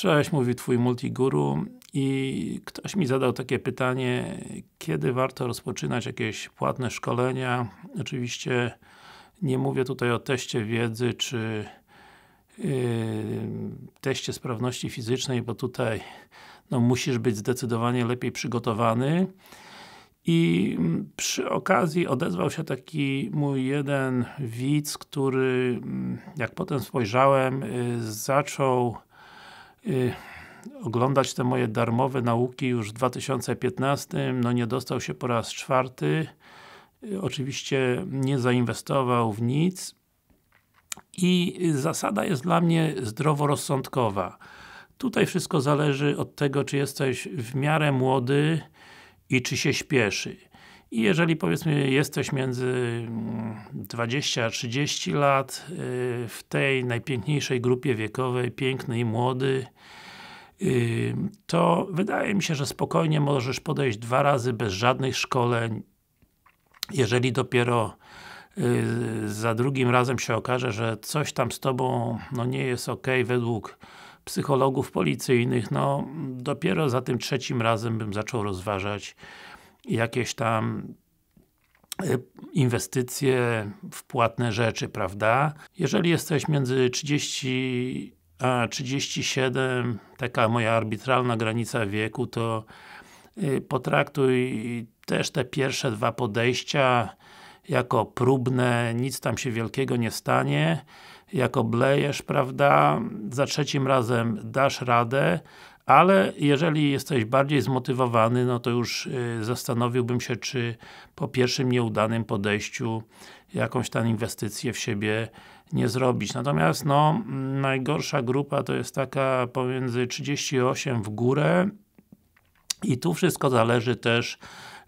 Cześć, mówi Twój multiguru i ktoś mi zadał takie pytanie, kiedy warto rozpoczynać jakieś płatne szkolenia? Oczywiście nie mówię tutaj o teście wiedzy, czy yy, teście sprawności fizycznej, bo tutaj no, musisz być zdecydowanie lepiej przygotowany. I przy okazji odezwał się taki mój jeden widz, który mm, jak potem spojrzałem, y, zaczął Y, oglądać te moje darmowe nauki już w 2015, no nie dostał się po raz czwarty. Y, oczywiście nie zainwestował w nic. I zasada jest dla mnie zdroworozsądkowa. Tutaj wszystko zależy od tego, czy jesteś w miarę młody i czy się śpieszy. I jeżeli powiedzmy jesteś między 20 mm, a 30 lat, y, w tej najpiękniejszej grupie wiekowej, piękny i młody, y, to wydaje mi się, że spokojnie możesz podejść dwa razy bez żadnych szkoleń, jeżeli dopiero y, za drugim razem się okaże, że coś tam z Tobą no, nie jest ok według psychologów policyjnych, no dopiero za tym trzecim razem bym zaczął rozważać jakieś tam e, inwestycje w płatne rzeczy, prawda? Jeżeli jesteś między 30 a 37, taka moja arbitralna granica wieku, to e, potraktuj też te pierwsze dwa podejścia jako próbne, nic tam się wielkiego nie stanie, jako blejesz, prawda? Za trzecim razem dasz radę, ale jeżeli jesteś bardziej zmotywowany, no to już y, zastanowiłbym się, czy po pierwszym nieudanym podejściu jakąś tam inwestycję w siebie nie zrobić. Natomiast no, najgorsza grupa to jest taka pomiędzy 38 w górę i tu wszystko zależy też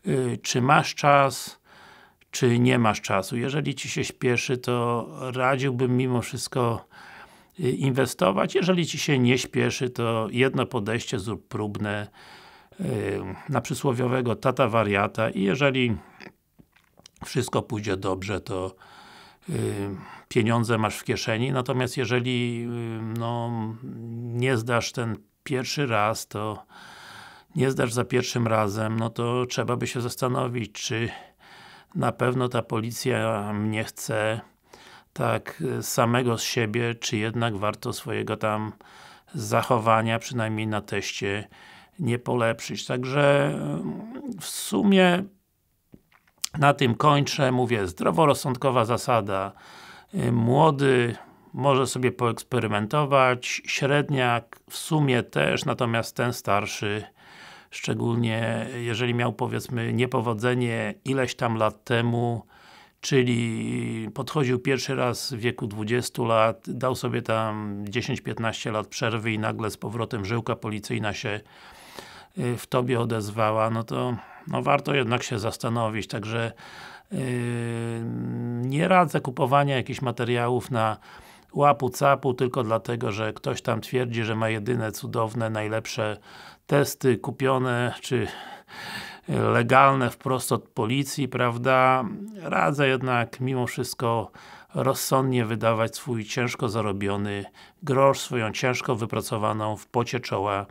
y, czy masz czas, czy nie masz czasu. Jeżeli Ci się śpieszy, to radziłbym mimo wszystko Y, inwestować. Jeżeli Ci się nie śpieszy, to jedno podejście zrób próbne y, na przysłowiowego tata wariata i jeżeli wszystko pójdzie dobrze, to y, pieniądze masz w kieszeni, natomiast jeżeli no, nie zdasz ten pierwszy raz, to nie zdasz za pierwszym razem, no to trzeba by się zastanowić, czy na pewno ta policja mnie chce tak y, samego z siebie, czy jednak warto swojego tam zachowania, przynajmniej na teście, nie polepszyć. Także y, w sumie na tym kończę. Mówię, zdroworozsądkowa zasada. Y, młody może sobie poeksperymentować, średniak w sumie też, natomiast ten starszy szczególnie jeżeli miał powiedzmy niepowodzenie ileś tam lat temu Czyli podchodził pierwszy raz w wieku 20 lat, dał sobie tam 10-15 lat przerwy i nagle z powrotem żyłka policyjna się y, w Tobie odezwała, no to no warto jednak się zastanowić, także yy, nie radzę kupowania jakichś materiałów na łapu capu, tylko dlatego, że ktoś tam twierdzi, że ma jedyne cudowne, najlepsze testy kupione, czy legalne wprost od policji, prawda? Radzę jednak mimo wszystko rozsądnie wydawać swój ciężko zarobiony grosz, swoją ciężko wypracowaną w pocie czoła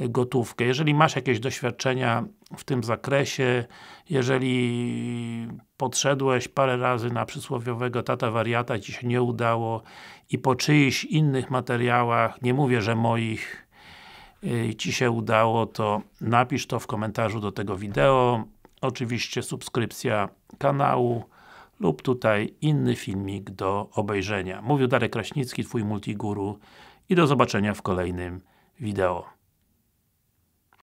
gotówkę. Jeżeli masz jakieś doświadczenia w tym zakresie, jeżeli podszedłeś parę razy na przysłowiowego tata wariata i Ci się nie udało i po czyichś innych materiałach, nie mówię, że moich Yy, ci się udało, to napisz to w komentarzu do tego wideo. Oczywiście subskrypcja kanału lub tutaj inny filmik do obejrzenia. Mówił Darek Kraśnicki, Twój Multiguru i do zobaczenia w kolejnym wideo.